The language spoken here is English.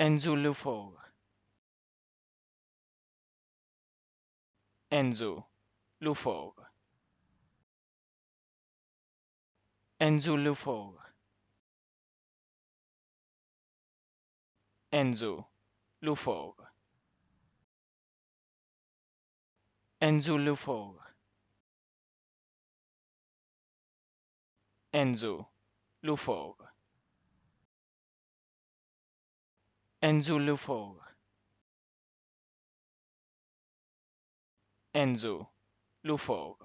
Enzo Lefort. Enzo Lefort. Enzo Lefort. Enzo Lefort. Enzo Lefort. Enzo Lefort. Enzo Lufour Enzo Lefort